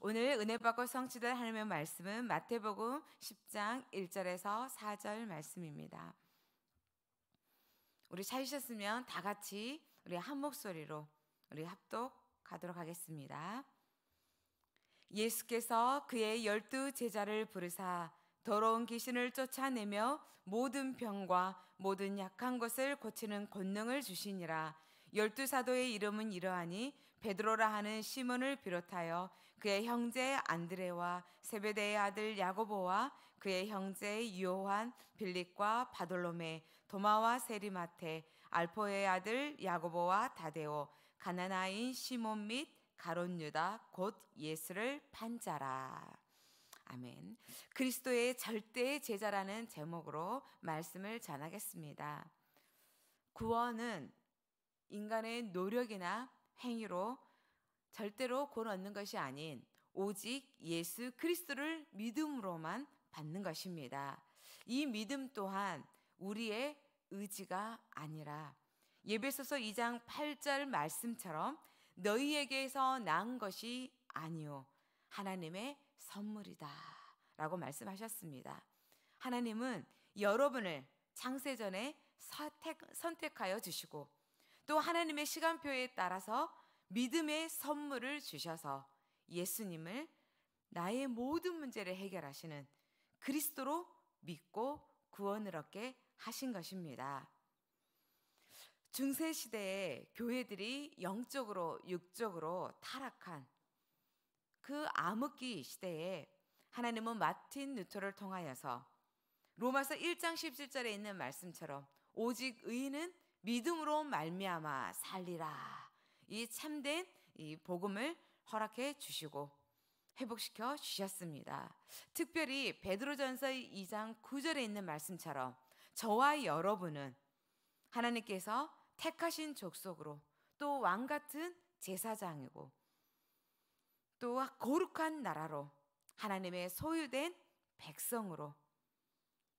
오늘 은혜 받고 성취될 하나님의 말씀은 마태복음 10장 1절에서 4절 말씀입니다. 우리 찾으셨으면 다 같이 우리 한 목소리로 우리 합독하도록 하겠습니다. 예수께서 그의 열두 제자를 부르사 더러운 귀신을 쫓아내며 모든 병과 모든 약한 것을 고치는 권능을 주시니라 열두 사도의 이름은 이러하니 베드로라 하는 시몬을 비롯하여 그의 형제 안드레와 세베대의 아들 야고보와 그의 형제 요한, 빌립과 바돌로메, 도마와 세리마테, 알포의 아들 야고보와 다데오, 가나나인 시몬 및 가론 유다 곧 예수를 판자라. 아멘. 그리스도의 절대의 제자라는 제목으로 말씀을 전하겠습니다. 구원은 인간의 노력이나 행위로 절대로 구원 얻는 것이 아닌 오직 예수 그리스도를 믿음으로만 받는 것입니다. 이 믿음 또한 우리의 의지가 아니라 예배소서 2장 8절 말씀처럼 너희에게서 난 것이 아니요 하나님의 선물이다 라고 말씀하셨습니다. 하나님은 여러분을 창세전에 선택하여 주시고 또 하나님의 시간표에 따라서 믿음의 선물을 주셔서 예수님을 나의 모든 문제를 해결하시는 그리스도로 믿고 구원을 얻게 하신 것입니다. 중세 시대의 교회들이 영적으로 육적으로 타락한 그 암흑기 시대에 하나님은 마틴 루터를 통하여서 로마서 1장 17절에 있는 말씀처럼 오직 의인은 믿음으로 말미암아 살리라. 이 참된 이 복음을 허락해 주시고 회복시켜 주셨습니다. 특별히 베드로전서 2장 9절에 있는 말씀처럼 저와 여러분은 하나님께서 택하신 족속으로 또 왕 같은 제사장이고 또 거룩한 나라로 하나님의 소유된 백성으로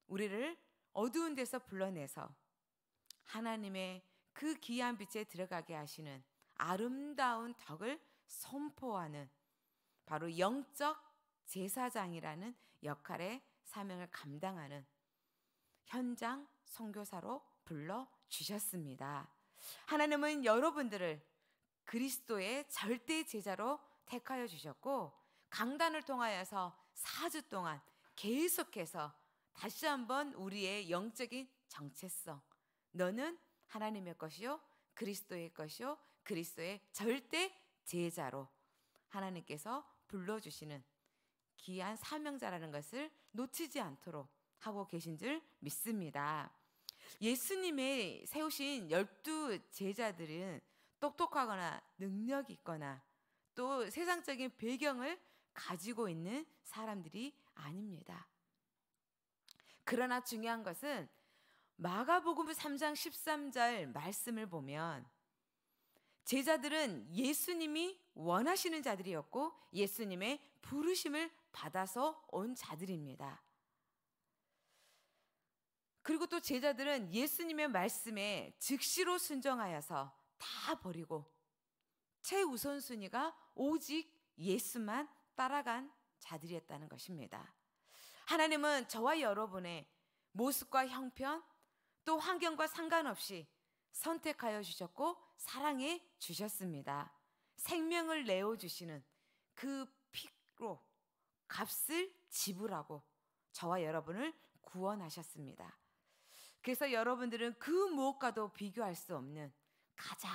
우리를 어두운 데서 불러내서 하나님의 그 귀한 빛에 들어가게 하시는 아름다운 덕을 선포하는 바로 영적 제사장이라는 역할의 사명을 감당하는 현장 선교사로 불러 주셨습니다. 하나님은 여러분들을 그리스도의 절대 제자로 택하여 주셨고 강단을 통하여서 4주 동안 계속해서 다시 한번 우리의 영적인 정체성 너는 하나님의 것이요 그리스도의 것이요 그리스도의 절대 제자로 하나님께서 불러주시는 귀한 사명자라는 것을 놓치지 않도록 하고 계신 줄 믿습니다. 예수님의 세우신 열두 제자들은 똑똑하거나 능력이 있거나 또 세상적인 배경을 가지고 있는 사람들이 아닙니다. 그러나 중요한 것은 마가복음 3장 13절 말씀을 보면 제자들은 예수님이 원하시는 자들이었고 예수님의 부르심을 받아서 온 자들입니다. 그리고 또 제자들은 예수님의 말씀에 즉시로 순정하여서 다 버리고 최우선순위가 오직 예수만 따라간 자들이었다는 것입니다. 하나님은 저와 여러분의 모습과 형편, 또 환경과 상관없이 선택하여 주셨고 사랑해 주셨습니다. 생명을 내어 주시는 그 피로 값을 지불하고 저와 여러분을 구원하셨습니다. 그래서 여러분들은 그 무엇과도 비교할 수 없는 가장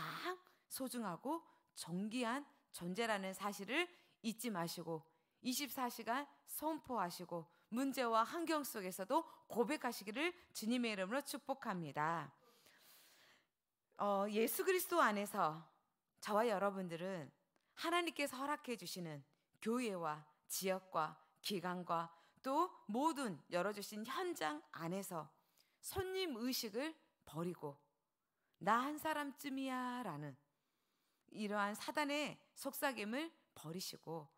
소중하고 정귀한 존재라는 사실을 잊지 마시고 24시간 선포하시고 문제와 환경 속에서도 고백하시기를 주님의 이름으로 축복합니다. 어, 예수 그리스도 안에서 저와 여러분들은 하나님께서 허락해 주시는 교회와 지역과 기관과 또 모든 열어주신 현장 안에서 손님 의식을 버리고 나 한 사람쯤이야 라는 이러한 사단의 속삭임을 버리시고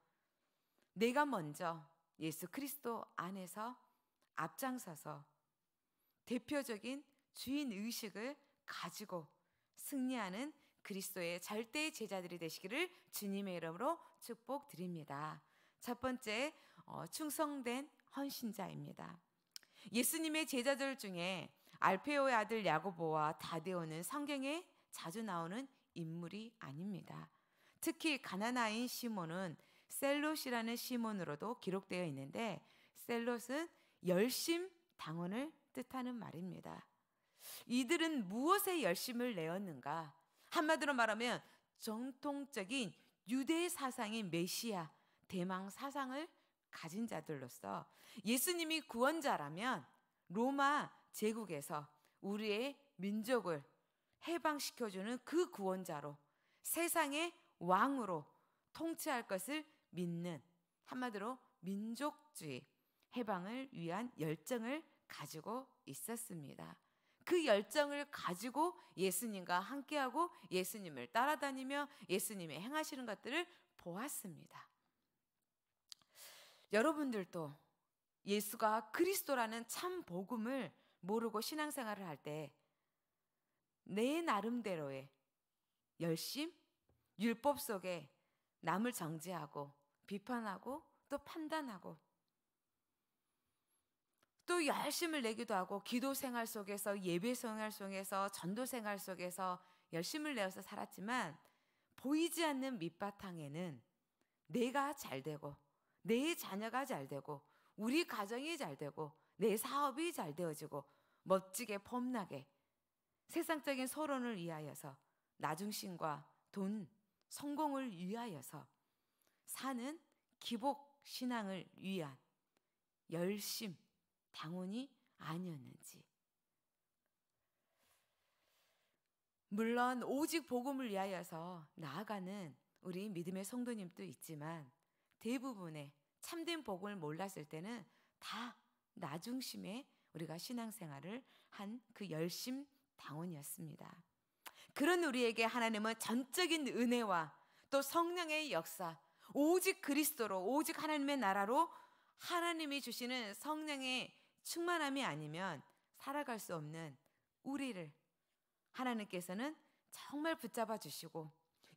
내가 먼저 예수 그리스도 안에서 앞장서서 대표적인 주인 의식을 가지고 승리하는 그리스도의 절대 제자들이 되시기를 주님의 이름으로 축복드립니다. 첫 번째, 어, 충성된 헌신자입니다. 예수님의 제자들 중에 알페오의 아들 야고보와 다데오는 성경에 자주 나오는 인물이 아닙니다. 특히 가나나인 시몬은 셀롯이라는 시몬으로도 기록되어 있는데 셀롯은 열심 당원을 뜻하는 말입니다. 이들은 무엇에 열심을 내었는가? 한마디로 말하면 정통적인 유대 사상의 메시아, 대망 사상을 가진 자들로서 예수님이 구원자라면 로마 제국에서 우리의 민족을 해방시켜주는 그 구원자로 세상의 왕으로 통치할 것을 믿는 한마디로 민족주의 해방을 위한 열정을 가지고 있었습니다. 그 열정을 가지고 예수님과 함께하고 예수님을 따라다니며 예수님의 행하시는 것들을 보았습니다. 여러분들도 예수가 그리스도라는 참 복음을 모르고 신앙생활을 할 때 내 나름대로의 열심, 율법 속에 남을 정죄하고 비판하고 또 판단하고 또 열심을 내기도 하고 기도 생활 속에서 예배 생활 속에서 전도 생활 속에서 열심을 내어서 살았지만 보이지 않는 밑바탕에는 내가 잘 되고 내 자녀가 잘 되고 우리 가정이 잘 되고 내 사업이 잘 되어지고 멋지게 폼나게 세상적인 서론을 위하여서 나중심과 돈, 성공을 위하여서 사는 기복 신앙을 위한 열심, 당원이 아니었는지. 물론 오직 복음을 위하여서 나아가는 우리 믿음의 성도님도 있지만 대부분의 참된 복음을 몰랐을 때는 다 나중심에 우리가 신앙생활을 한 그 열심 당원이었습니다. 그런 우리에게 하나님은 전적인 은혜와 또 성령의 역사 오직 그리스도로, 오직 하나님의 나라로 하나님이 주시는 성령의 충만함이 아니면 살아갈 수 없는 우리를 하나님께서는 정말 붙잡아 주시고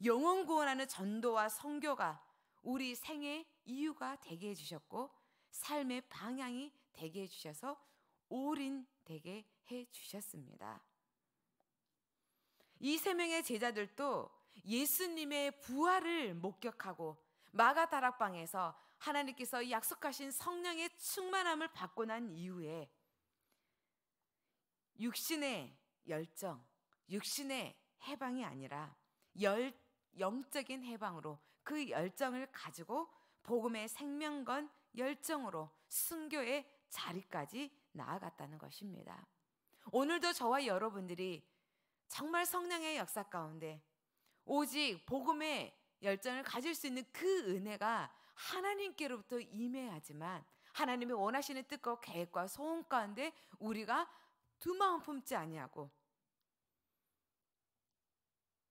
영원 구원하는 전도와 성교가 우리 생의 이유가 되게 해 주셨고 삶의 방향이 되게 해 주셔서 올인 되게 해 주셨습니다. 이 세 명의 제자들도 예수님의 부활을 목격하고 마가 다락방에서 하나님께서 약속하신 성령의 충만함을 받고 난 이후에 육신의 열정, 육신의 해방이 아니라 열, 영적인 해방으로 그 열정을 가지고 복음의 생명건 열정으로 순교의 자리까지 나아갔다는 것입니다. 오늘도 저와 여러분들이 정말 성령의 역사 가운데 오직 복음의 열정을 가질 수 있는 그 은혜가 하나님께로부터 임해야지만 하나님이 원하시는 뜻과 계획과 소원 가운데 우리가 두 마음 품지 아니하고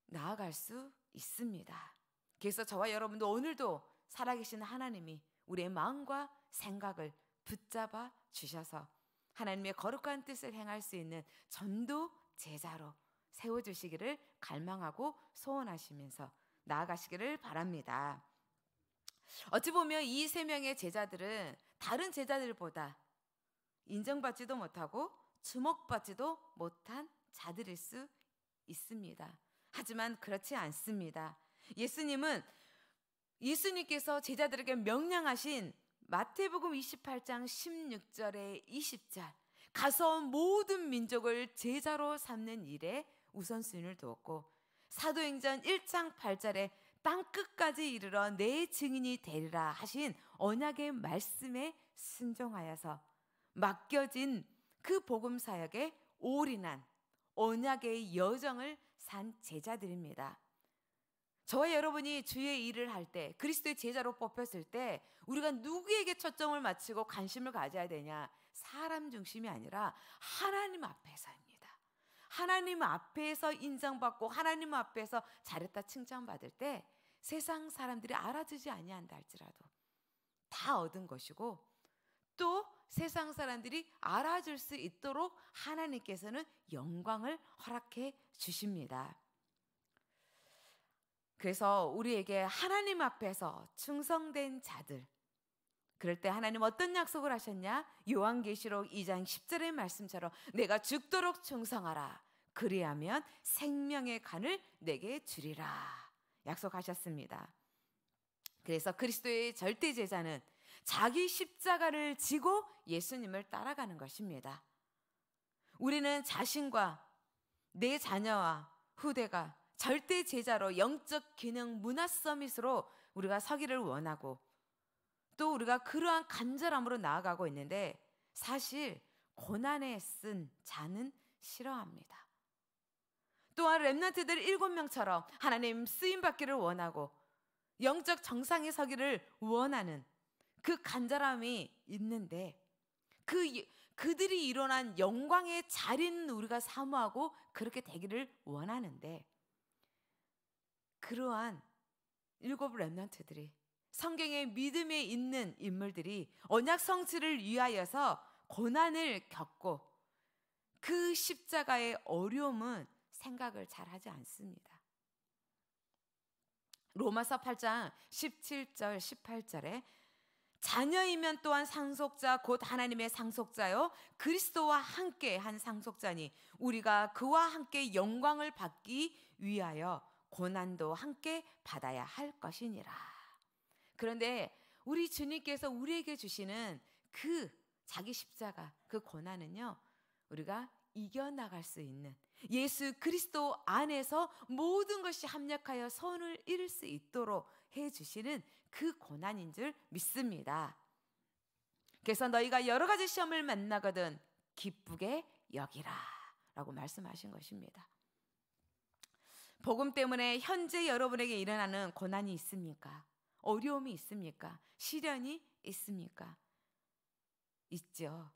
나아갈 수 있습니다. 그래서 저와 여러분도 오늘도 살아계신 하나님이 우리의 마음과 생각을 붙잡아 주셔서 하나님의 거룩한 뜻을 행할 수 있는 전도 제자로 세워주시기를 갈망하고 소원하시면서 나아가시기를 바랍니다. 어찌 보면 이 세 명의 제자들은 다른 제자들보다 인정받지도 못하고 주목받지도 못한 자들일 수 있습니다. 하지만 그렇지 않습니다. 예수님은 예수님께서 제자들에게 명령하신 마태복음 28장 16절에 20절 가서 모든 민족을 제자로 삼는 일에 우선순위를 두었고 사도행전 1장 8절에 땅 끝까지 이르러 내 증인이 되리라 하신 언약의 말씀에 순종하여서 맡겨진 그 복음 사역에 올인한 언약의 여정을 산 제자들입니다. 저와 여러분이 주의 일을 할 때, 그리스도의 제자로 뽑혔을 때, 우리가 누구에게 초점을 맞추고 관심을 가져야 되냐? 사람 중심이 아니라 하나님 앞에서입니다. 하나님 앞에서 인정받고 하나님 앞에서 잘했다 칭찬받을 때 세상 사람들이 알아주지 아니한다 할지라도 다 얻은 것이고 또 세상 사람들이 알아줄 수 있도록 하나님께서는 영광을 허락해 주십니다. 그래서 우리에게 하나님 앞에서 충성된 자들, 그럴 때 하나님 어떤 약속을 하셨냐? 요한계시록 2장 10절의 말씀처럼 내가 죽도록 충성하라. 그리하면 생명의 간을 내게 주리라. 약속하셨습니다. 그래서 그리스도의 절대 제자는 자기 십자가를 지고 예수님을 따라가는 것입니다. 우리는 자신과 내 자녀와 후대가 절대 제자로 영적 기능 문화 서밋으로 우리가 서기를 원하고 또 우리가 그러한 간절함으로 나아가고 있는데 사실 고난에 쓴 자는 싫어합니다. 또한 렘넌트들 일곱 명처럼 하나님 쓰임 받기를 원하고 영적 정상에 서기를 원하는 그 간절함이 있는데 그 그들이 일어난 영광의 자리는 우리가 사모하고 그렇게 되기를 원하는데 그러한 일곱 렘넌트들이 성경의 믿음에 있는 인물들이 언약 성취를 위하여서 고난을 겪고 그 십자가의 어려움은 생각을 잘 하지 않습니다. 로마서 8장 17절 18절에 자녀이면 또한 상속자 곧 하나님의 상속자요 그리스도와 함께 한 상속자니 우리가 그와 함께 영광을 받기 위하여 고난도 함께 받아야 할 것이니라. 그런데 우리 주님께서 우리에게 주시는 그 자기 십자가 그 고난은요. 우리가 이겨나갈 수 있는 예수 그리스도 안에서 모든 것이 합력하여 선을 이룰 수 있도록 해 주시는 그 고난인 줄 믿습니다. 그래서 너희가 여러 가지 시험을 만나거든 기쁘게 여기라라고 말씀하신 것입니다. 복음 때문에 현재 여러분에게 일어나는 고난이 있습니까? 어려움이 있습니까? 시련이 있습니까? 있죠.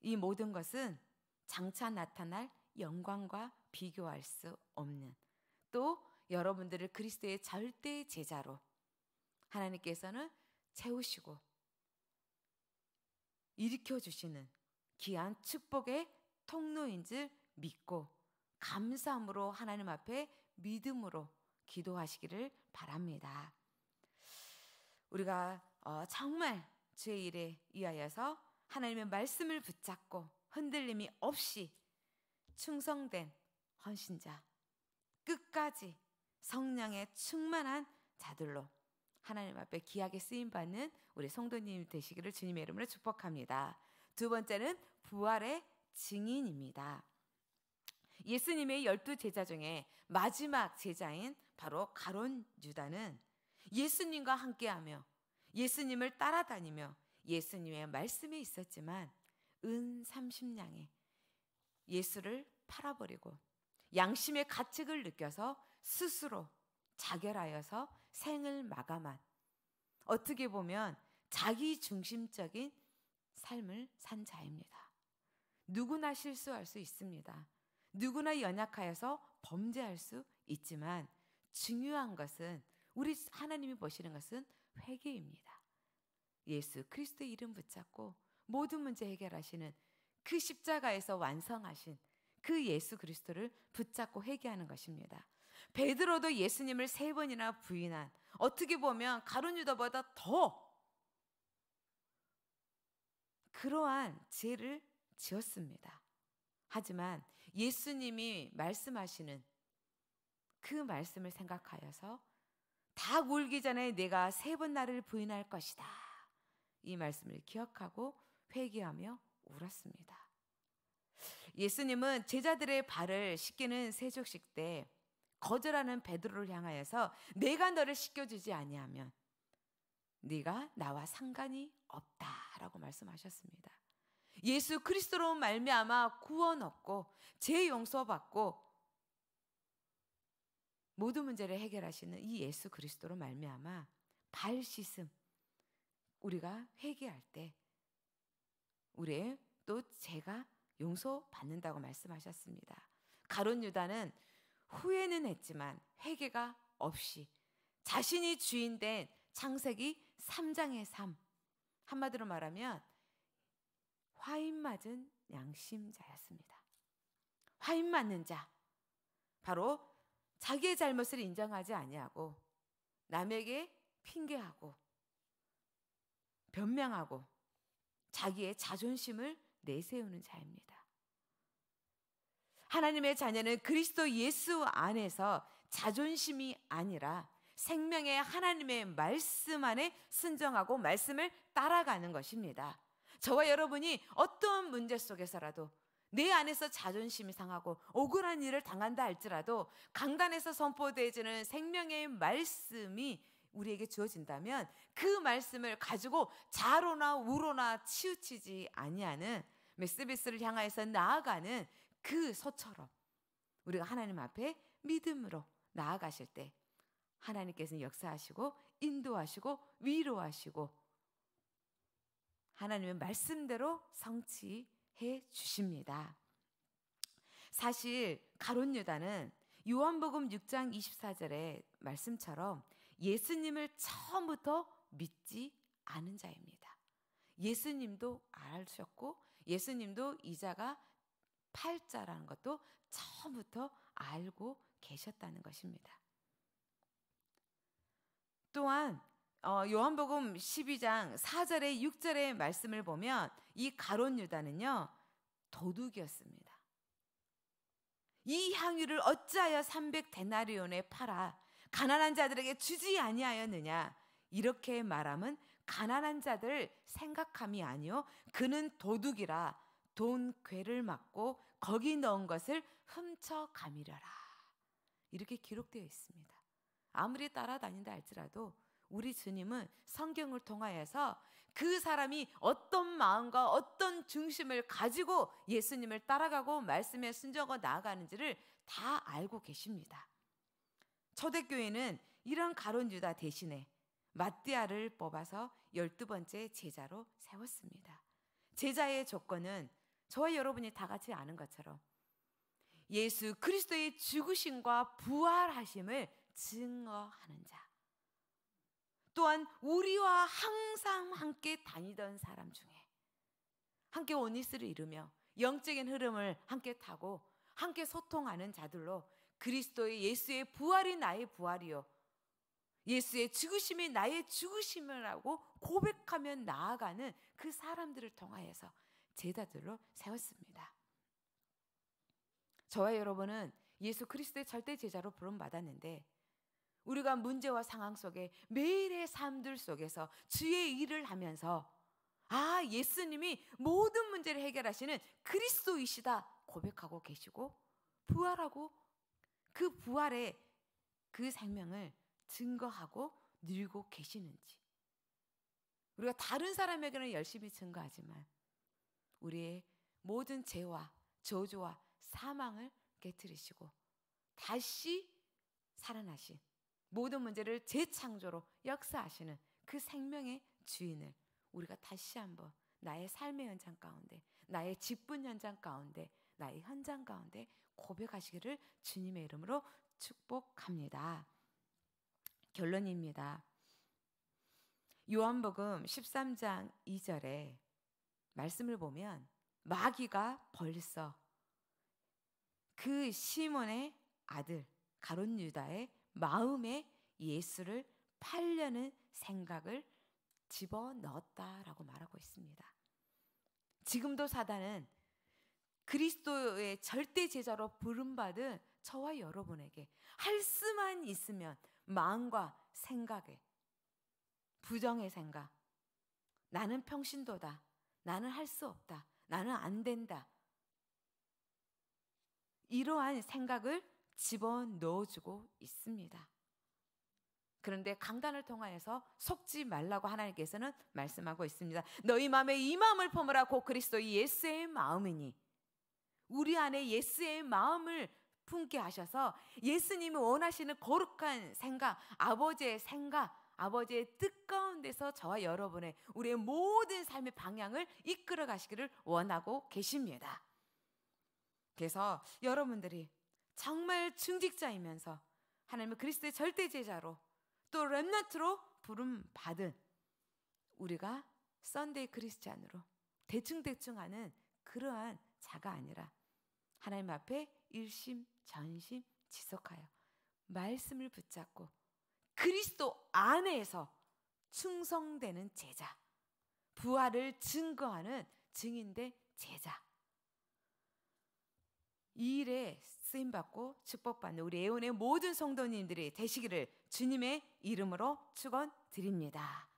이 모든 것은 장차 나타날 영광과 비교할 수 없는 또 여러분들을 그리스도의 절대 제자로 하나님께서는 채우시고 일으켜 주시는 귀한 축복의 통로인 줄 믿고 감사함으로 하나님 앞에 믿음으로 기도하시기를 바랍니다. 우리가 어, 정말 주의 일에 의하여서 하나님의 말씀을 붙잡고 흔들림이 없이 충성된 헌신자, 끝까지 성령에 충만한 자들로 하나님 앞에 귀하게 쓰임 받는 우리 성도님 되시기를 주님의 이름으로 축복합니다. 두 번째는 부활의 증인입니다. 예수님의 열두 제자 중에 마지막 제자인 바로 가론 유다는 예수님과 함께하며 예수님을 따라다니며 예수님의 말씀에 있었지만 은 30냥에 예수를 팔아버리고 양심의 가책을 느껴서 스스로 자결하여서 생을 마감한 어떻게 보면 자기 중심적인 삶을 산 자입니다. 누구나 실수할 수 있습니다. 누구나 연약하여서 범죄할 수 있지만 중요한 것은 우리 하나님이 보시는 것은 회개입니다. 예수 그리스도의 이름 붙잡고 모든 문제 해결하시는 그 십자가에서 완성하신 그 예수 그리스도를 붙잡고 회개하는 것입니다. 베드로도 예수님을 세 번이나 부인한 어떻게 보면 가룟 유다보다 더 그러한 죄를 지었습니다. 하지만 예수님이 말씀하시는 그 말씀을 생각하여서 다 울기 전에 내가 세 번 나를 부인할 것이다. 이 말씀을 기억하고 회개하며 울었습니다. 예수님은 제자들의 발을 씻기는 세족식 때 거절하는 베드로를 향하여서 내가 너를 씻겨주지 아니하면 네가 나와 상관이 없다라고 말씀하셨습니다. 예수 그리스도로 말미암아 구원 얻고 제 용서받고 모든 문제를 해결하시는 이 예수 그리스도로 말미암아 발 씻음 우리가 회개할 때 우리의 또 제가 용서 받는다고 말씀하셨습니다. 가론 유다는 후회는 했지만 회개가 없이 자신이 주인된 창세기 3장의 삶 한마디로 말하면 화인 맞은 양심자였습니다. 화인 맞는 자 바로 자기의 잘못을 인정하지 아니하고 남에게 핑계하고 변명하고 자기의 자존심을 내세우는 자입니다. 하나님의 자녀는 그리스도 예수 안에서 자존심이 아니라 생명의 하나님의 말씀 안에 순정하고 말씀을 따라가는 것입니다. 저와 여러분이 어떠한 문제 속에서라도 내 안에서 자존심이 상하고 억울한 일을 당한다 할지라도 강단에서 선포되어지는 생명의 말씀이 우리에게 주어진다면 그 말씀을 가지고 자로나 우로나 치우치지 아니하는 메스비스를 향하여서 나아가는 그소처럼 우리가 하나님 앞에 믿음으로 나아가실 때 하나님께서는 역사하시고 인도하시고 위로하시고 하나님의 말씀대로 성취 해 주십니다. 사실 가롯 유다는 요한복음 6장 24절의 말씀처럼 예수님을 처음부터 믿지 않은 자입니다. 예수님도 알으셨고 예수님도 이자가 팔자라는 것도 처음부터 알고 계셨다는 것입니다. 또한 어, 요한복음 12장 4절에 6절의 말씀을 보면 이 가론 유다는요 도둑이었습니다. 이 향유를 어찌하여 300 데나리온에 팔아 가난한 자들에게 주지 아니하였느냐 이렇게 말함은 가난한 자들 생각함이 아니요 그는 도둑이라 돈 괴를 맞고 거기 넣은 것을 훔쳐 가미려라 이렇게 기록되어 있습니다. 아무리 따라다닌다 할지라도 우리 주님은 성경을 통하여서 그 사람이 어떤 마음과 어떤 중심을 가지고 예수님을 따라가고 말씀에 순정하고 나아가는지를 다 알고 계십니다. 초대교회는 이런 가론 유다 대신에 마띠아를 뽑아서 열두 번째 제자로 세웠습니다. 제자의 조건은 저와 여러분이 다 같이 아는 것처럼 예수 그리스도의 죽으심과 부활하심을 증거하는 자. 또한 우리와 항상 함께 다니던 사람 중에 함께 원니스를 이루며 영적인 흐름을 함께 타고 함께 소통하는 자들로 그리스도의 예수의 부활이 나의 부활이요 예수의 죽으심이 나의 죽으심이라고 고백하면 나아가는 그 사람들을 통하여서 제자들로 세웠습니다. 저와 여러분은 예수 그리스도의 절대 제자로 부름 받았는데 우리가 문제와 상황 속에 매일의 삶들 속에서 주의 일을 하면서 아, 예수님이 모든 문제를 해결하시는 그리스도이시다 고백하고 계시고 부활하고 그 부활의 그 생명을 증거하고 늘고 계시는지 우리가 다른 사람에게는 열심히 증거하지만 우리의 모든 죄와 저주와 사망을 깨뜨리시고 다시 살아나신 모든 문제를 재창조로 역사하시는 그 생명의 주인을 우리가 다시 한번 나의 삶의 현장 가운데, 나의 직분 현장 가운데, 나의 현장 가운데 고백하시기를 주님의 이름으로 축복합니다. 결론입니다. 요한복음 13장 2절에 말씀을 보면 마귀가 벌써 그 시몬의 아들 가론 유다의 마음에 예수를 팔려는 생각을 집어 넣었다라고 말하고 있습니다. 지금도 사단은 그리스도의 절대 제자로 부름받은 저와 여러분에게 할 수만 있으면 마음과 생각에 부정의 생각, 나는 평신도다, 나는 할 수 없다, 나는 안 된다. 이러한 생각을 집어넣어주고 있습니다. 그런데 강단을 통하여서 속지 말라고 하나님께서는 말씀하고 있습니다. 너희 마음에 이 마음을 품으라 곧 그리스도 예수의 마음이니 우리 안에 예수의 마음을 품게 하셔서 예수님이 원하시는 거룩한 생각, 아버지의 생각, 아버지의 뜻 가운데서 저와 여러분의 우리의 모든 삶의 방향을 이끌어 가시기를 원하고 계십니다. 그래서 여러분들이 정말 중직자이면서 하나님의 그리스도의 절대 제자로 또 렘넌트로 부름 받은 우리가 썬데이 크리스찬으로 대충대충 하는 그러한 자가 아니라 하나님 앞에 일심 전심 지속하여 말씀을 붙잡고 그리스도 안에서 충성되는 제자 부활을 증거하는 증인된 제자 이 일에 쓰임 받고 축복 받는 우리 애원의 모든 성도님들이 되시기를 주님의 이름으로 축원 드립니다.